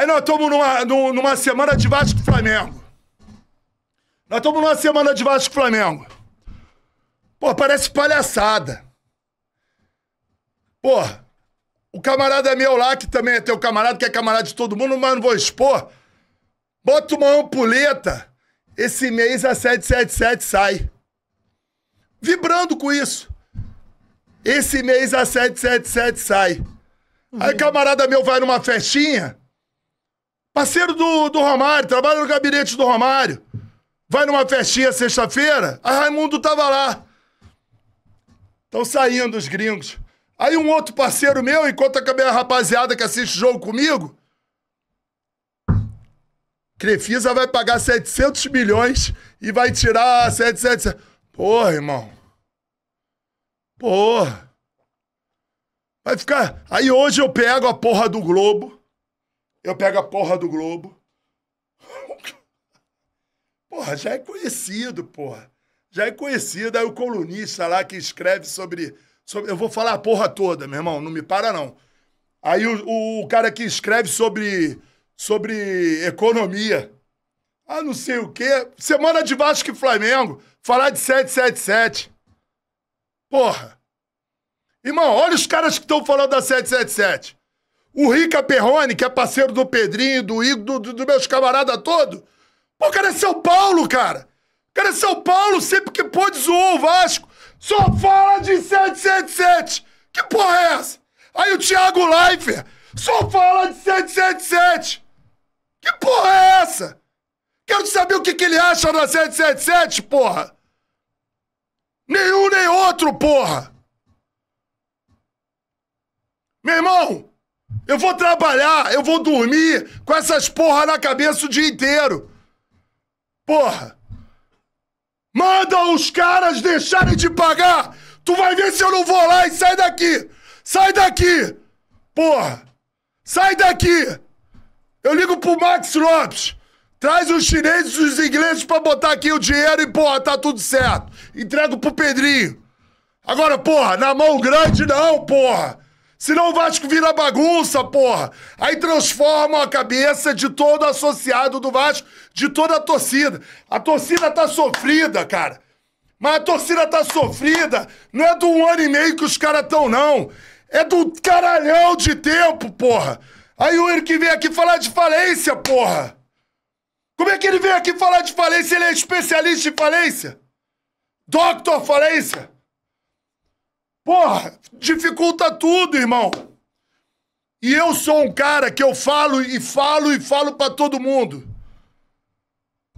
Aí nós estamos numa, numa semana de Vasco Flamengo. Nós estamos numa semana de Vasco Flamengo. Pô, parece palhaçada. Pô, o camarada é meu lá, que também é teu camarada, que é camarada de todo mundo, mas não vou expor. Bota uma ampuleta. Esse mês a 777 sai. Vibrando com isso. Esse mês a 777 sai. Aí camarada meu vai numa festinha, Parceiro do, do Romário, trabalha no gabinete do Romário. Vai numa festinha sexta-feira, a Raimundo tava lá. Estão saindo os gringos. Aí um outro parceiro meu, enquanto acabei a rapaziada que assiste jogo comigo, Crefisa vai pagar 700 milhões e vai tirar 777. Porra, irmão. Porra. Vai ficar. Aí hoje eu pego a porra do Globo, eu pego a porra do Globo. porra, já é conhecido, porra. Já é conhecido. Aí o colunista lá que escreve sobre. sobre eu vou falar a porra toda, meu irmão, não me para não. Aí o, o, o cara que escreve sobre, sobre economia. Ah, não sei o quê. Semana de Vasco e Flamengo. Falar de 777. Porra. Irmão, olha os caras que estão falando da 777. O Rica Perrone, que é parceiro do Pedrinho, do Igor, dos do meus camaradas todos. Pô, o cara é São Paulo, cara. O cara é São Paulo, sempre que pôde zoou o Vasco. Só fala de 777. Que porra é essa? Aí o Thiago Leifert só fala de 777. Que porra é essa? Quero saber o que, que ele acha da 777, porra. Nenhum nem outro, porra. Meu irmão, eu vou trabalhar, eu vou dormir com essas porra na cabeça o dia inteiro. Porra! Manda os caras deixarem de pagar! Tu vai ver se eu não vou lá e sai daqui! Sai daqui! Porra! Sai daqui! Eu ligo pro Max Lopes! Traz os chineses e os ingleses pra botar aqui o dinheiro e, porra, tá tudo certo! Entrego pro Pedrinho! Agora, porra, na mão grande não, porra! Senão o Vasco vira bagunça, porra. Aí transforma a cabeça de todo associado do Vasco, de toda a torcida. A torcida tá sofrida, cara. Mas a torcida tá sofrida. Não é do um ano e meio que os caras tão, não. É do caralhão de tempo, porra. Aí o ele que vem aqui falar de falência, porra. Como é que ele vem aqui falar de falência? Ele é especialista em falência? Doctor falência? Porra, dificulta tudo, irmão. E eu sou um cara que eu falo e falo e falo para todo mundo.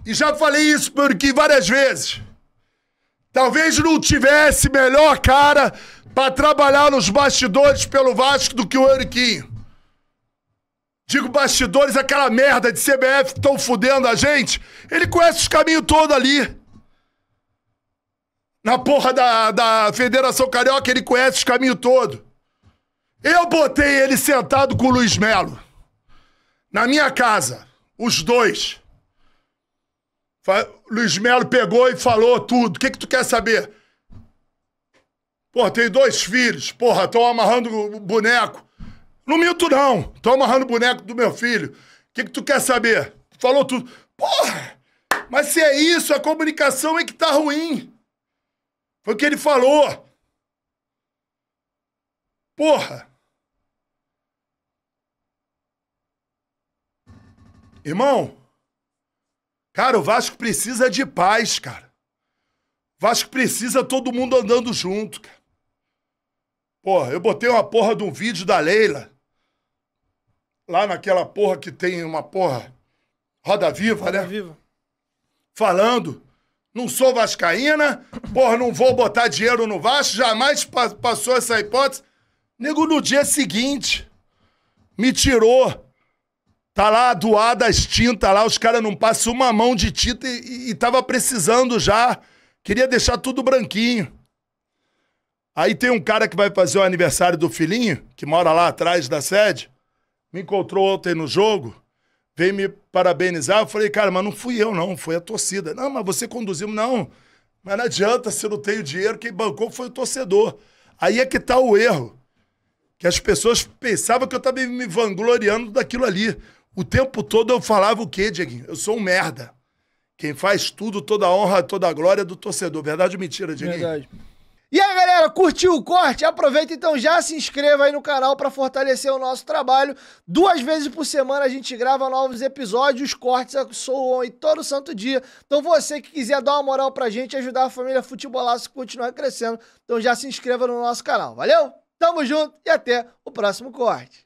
E já falei isso porque várias vezes. Talvez não tivesse melhor cara para trabalhar nos bastidores pelo Vasco do que o Euriquinho. Digo bastidores, aquela merda de CBF que estão fudendo a gente. Ele conhece os caminhos todos ali na porra da, da Federação Carioca, ele conhece os caminhos todos. Eu botei ele sentado com o Luiz Melo. Na minha casa, os dois. Luiz Melo pegou e falou tudo. O que, que tu quer saber? Porra, tenho dois filhos. Porra, estão amarrando o boneco. Não minto, não. Estão amarrando o boneco do meu filho. O que, que tu quer saber? Falou tudo. Porra! Mas se é isso, a comunicação é que tá ruim. Foi o que ele falou. Porra! Irmão, cara, o Vasco precisa de paz, cara. O Vasco precisa todo mundo andando junto, cara. Porra, eu botei uma porra de um vídeo da Leila. Lá naquela porra que tem uma porra. Roda Viva, Roda né? Viva. Falando não sou vascaína, porra, não vou botar dinheiro no Vasco, jamais pa passou essa hipótese. Nego, no dia seguinte, me tirou. Tá lá doada as tintas lá, os caras não passam uma mão de tinta e, e, e tava precisando já. Queria deixar tudo branquinho. Aí tem um cara que vai fazer o aniversário do filhinho, que mora lá atrás da sede, me encontrou ontem no jogo veio me parabenizar. Eu falei, cara, mas não fui eu, não, foi a torcida. Não, mas você conduziu. Não, mas não adianta, se eu não tenho dinheiro, quem bancou foi o torcedor. Aí é que tá o erro. Que as pessoas pensavam que eu estava me vangloriando daquilo ali. O tempo todo eu falava o quê, Dieguinho? Eu sou um merda. Quem faz tudo, toda a honra, toda a glória é do torcedor. Verdade ou mentira, Dieguinho? Verdade. E aí, galera, curtiu o corte? Aproveita então já se inscreva aí no canal para fortalecer o nosso trabalho. Duas vezes por semana a gente grava novos episódios, os cortes soam aí todo santo dia. Então você que quiser dar uma moral pra gente, ajudar a família Futebolaço a continuar crescendo, então já se inscreva no nosso canal. Valeu? Tamo junto e até o próximo corte.